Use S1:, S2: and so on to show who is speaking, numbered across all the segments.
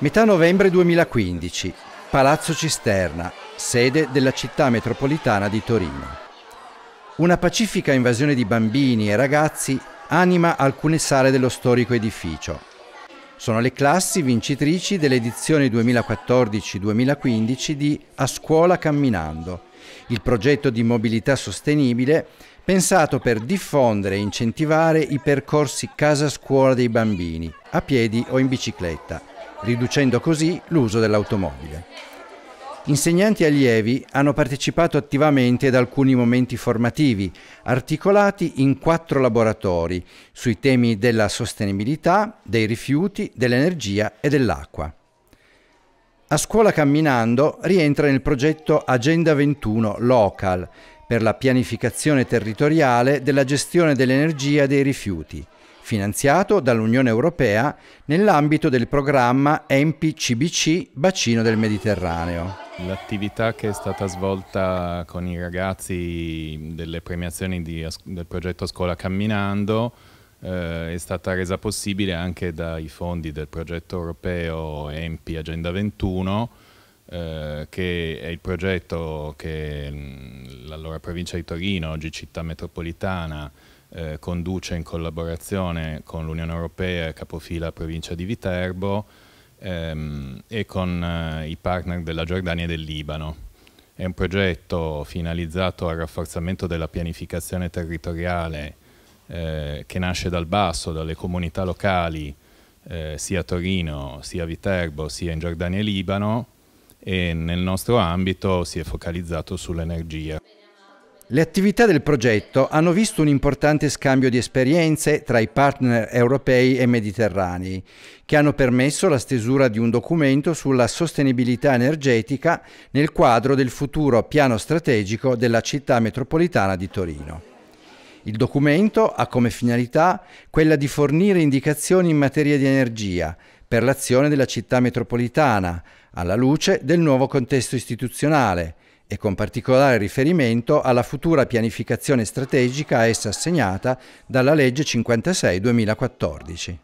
S1: Metà novembre 2015, Palazzo Cisterna, sede della città metropolitana di Torino. Una pacifica invasione di bambini e ragazzi anima alcune sale dello storico edificio. Sono le classi vincitrici dell'edizione 2014-2015 di A scuola camminando, il progetto di mobilità sostenibile pensato per diffondere e incentivare i percorsi casa-scuola dei bambini, a piedi o in bicicletta riducendo così l'uso dell'automobile. Insegnanti e allievi hanno partecipato attivamente ad alcuni momenti formativi, articolati in quattro laboratori sui temi della sostenibilità, dei rifiuti, dell'energia e dell'acqua. A scuola camminando rientra nel progetto Agenda 21 Local per la pianificazione territoriale della gestione dell'energia e dei rifiuti finanziato dall'Unione Europea nell'ambito del programma MPCBC Bacino del Mediterraneo.
S2: L'attività che è stata svolta con i ragazzi delle premiazioni di, del progetto Scuola Camminando eh, è stata resa possibile anche dai fondi del progetto europeo EMPI Agenda 21 eh, che è il progetto che mm, l'allora provincia di Torino, oggi città metropolitana, eh, conduce in collaborazione con l'Unione Europea, capofila provincia di Viterbo ehm, e con eh, i partner della Giordania e del Libano. È un progetto finalizzato al rafforzamento della pianificazione territoriale eh, che nasce dal basso, dalle comunità locali, eh, sia a Torino, sia a Viterbo, sia in Giordania e Libano e nel nostro ambito si è focalizzato sull'energia. Le attività del progetto hanno visto
S1: un importante scambio di esperienze tra i partner europei e mediterranei, che hanno permesso la stesura di un documento sulla sostenibilità energetica nel quadro del futuro piano strategico della città metropolitana di Torino. Il documento ha come finalità quella di fornire indicazioni in materia di energia per l'azione della città metropolitana, alla luce del nuovo contesto istituzionale, e con particolare riferimento alla futura pianificazione strategica a essa assegnata dalla legge 56 2014.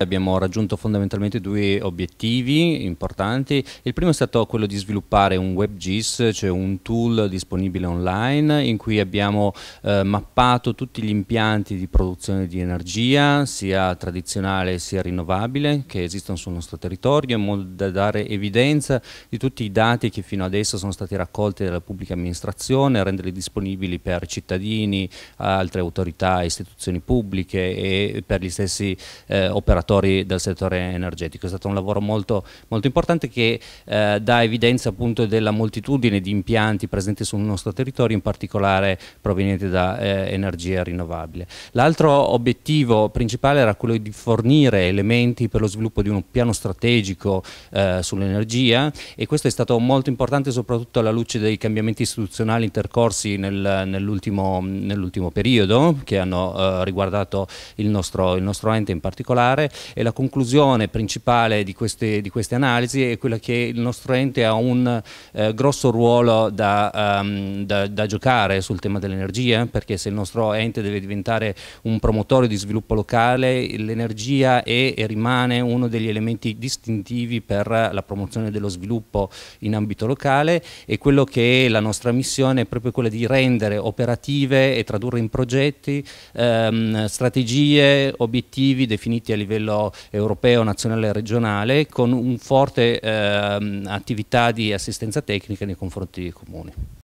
S1: Abbiamo raggiunto
S3: fondamentalmente due obiettivi importanti. Il primo è stato quello di sviluppare un WebGIS, cioè un tool disponibile online in cui abbiamo eh, mappato tutti gli impianti di produzione di energia, sia tradizionale sia rinnovabile, che esistono sul nostro territorio in modo da dare evidenza di tutti i dati che fino adesso sono stati raccolti dalla pubblica amministrazione, renderli disponibili per cittadini, altre autorità, istituzioni pubbliche e per gli stessi eh, operatori operatori del settore energetico. È stato un lavoro molto, molto importante che eh, dà evidenza appunto della moltitudine di impianti presenti sul nostro territorio, in particolare provenienti da eh, energia rinnovabile. L'altro obiettivo principale era quello di fornire elementi per lo sviluppo di un piano strategico eh, sull'energia e questo è stato molto importante soprattutto alla luce dei cambiamenti istituzionali intercorsi nel, nell'ultimo, nell periodo che hanno eh, riguardato il nostro, il nostro, ente in particolare e la conclusione principale di queste, di queste analisi è quella che il nostro ente ha un eh, grosso ruolo da, um, da, da, giocare sul tema dell'energia, perché se il nostro ente deve diventare un promotore di sviluppo locale, l'energia è e rimane uno degli elementi distintivi per la promozione dello sviluppo in ambito locale e quello che è la nostra missione è proprio quella di rendere operative e tradurre in progetti ehm, strategie, obiettivi definiti a livello livello europeo, nazionale e regionale, con un forte ehm, attività di assistenza tecnica nei confronti dei
S1: comuni.